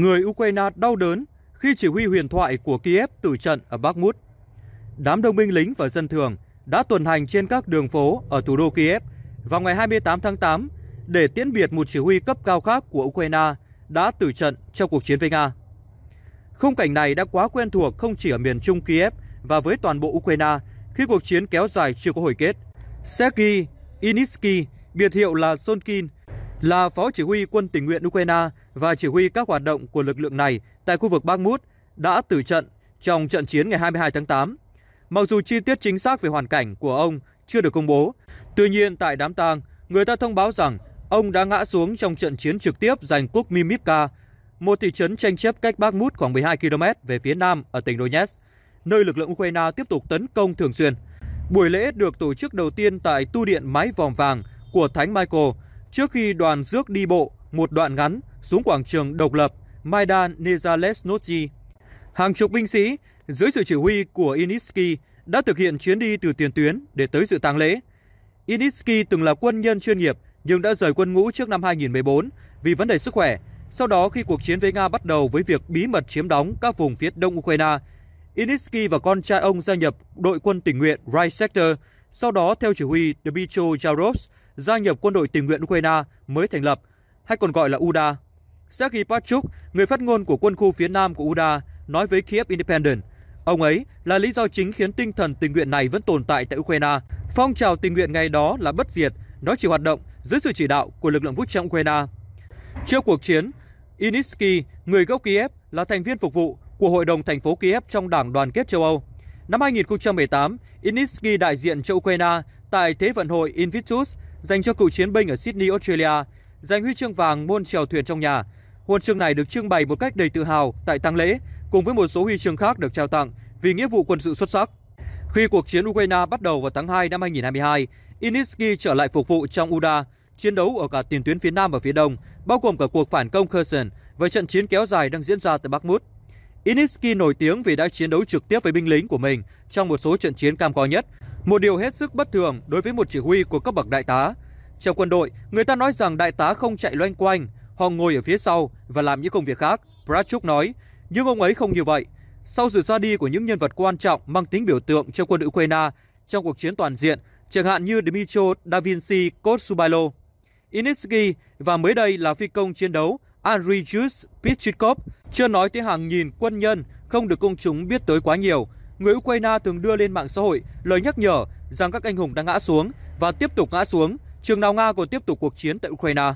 người Ukraine đau đớn khi chỉ huy huyền thoại của Kiev tử trận ở Bakhmut. Đám đông binh lính và dân thường đã tuần hành trên các đường phố ở thủ đô Kiev vào ngày 28 tháng 8 để tiễn biệt một chỉ huy cấp cao khác của Ukraine đã tử trận trong cuộc chiến với Nga. Khung cảnh này đã quá quen thuộc không chỉ ở miền trung Kiev và với toàn bộ Ukraine khi cuộc chiến kéo dài chưa có hồi kết. Sergei Initsky, biệt hiệu là Solkin, là phó chỉ huy quân tình nguyện Ukraine và chỉ huy các hoạt động của lực lượng này tại khu vực Bakhmut đã tử trận trong trận chiến ngày 22 tháng 8. Mặc dù chi tiết chính xác về hoàn cảnh của ông chưa được công bố, tuy nhiên tại đám tang, người ta thông báo rằng ông đã ngã xuống trong trận chiến trực tiếp giành quốc Mimivka, một thị trấn tranh chấp cách Bakhmut khoảng 12 km về phía nam ở tỉnh Donetsk, nơi lực lượng Ukraine tiếp tục tấn công thường xuyên. Buổi lễ được tổ chức đầu tiên tại tu điện mái vòm vàng của Thánh Michael Trước khi đoàn rước đi bộ một đoạn ngắn xuống quảng trường độc lập Maidan Nezalesnotji, hàng chục binh sĩ dưới sự chỉ huy của Initsky đã thực hiện chuyến đi từ tiền tuyến để tới dự tang lễ. Initsky từng là quân nhân chuyên nghiệp nhưng đã rời quân ngũ trước năm 2014 vì vấn đề sức khỏe. Sau đó khi cuộc chiến với Nga bắt đầu với việc bí mật chiếm đóng các vùng phía đông Ukraine, Initsky và con trai ông gia nhập đội quân tình nguyện Right Sector, sau đó theo chỉ huy Dmitry Yarovs, gia nhập quân đội tình nguyện Ukraine mới thành lập, hay còn gọi là UDA. Sergei Pachuk, người phát ngôn của quân khu phía nam của UDA, nói với Kiev Independent, ông ấy là lý do chính khiến tinh thần tình nguyện này vẫn tồn tại tại Ukraine. Phong trào tình nguyện ngày đó là bất diệt, nó chỉ hoạt động dưới sự chỉ đạo của lực lượng vũ trang Ukraine. Trước cuộc chiến, Initsky, người gốc Kiev, là thành viên phục vụ của Hội đồng thành phố Kiev trong Đảng Đoàn kết châu Âu. Năm 2018, Initsky đại diện cho Ukraine tại Thế vận hội Invictus dành cho cựu chiến binh ở Sydney, Australia, giành huy chương vàng môn trèo thuyền trong nhà. Huân chương này được trưng bày một cách đầy tự hào tại tang lễ, cùng với một số huy chương khác được trao tặng vì nghĩa vụ quân sự xuất sắc. Khi cuộc chiến Ukraine bắt đầu vào tháng 2 năm 2022, Initsky trở lại phục vụ trong UDA, chiến đấu ở cả tiền tuyến phía Nam và phía Đông, bao gồm cả cuộc phản công Kherson và trận chiến kéo dài đang diễn ra tại Bakhmut. Initsky nổi tiếng vì đã chiến đấu trực tiếp với binh lính của mình trong một số trận chiến cam go nhất, một điều hết sức bất thường đối với một chỉ huy của cấp bậc đại tá. Trong quân đội, người ta nói rằng đại tá không chạy loanh quanh, họ ngồi ở phía sau và làm những công việc khác, Bradchuk nói, nhưng ông ấy không như vậy. Sau sự ra đi của những nhân vật quan trọng mang tính biểu tượng trong quân đội Ukraine trong cuộc chiến toàn diện, chẳng hạn như Dmitro Davinci Kotsubailo, Initsky và mới đây là phi công chiến đấu Andriy Pichikov, chưa nói tới hàng nghìn quân nhân không được công chúng biết tới quá nhiều, người Ukraine thường đưa lên mạng xã hội lời nhắc nhở rằng các anh hùng đang ngã xuống và tiếp tục ngã xuống, chừng nào Nga còn tiếp tục cuộc chiến tại Ukraine.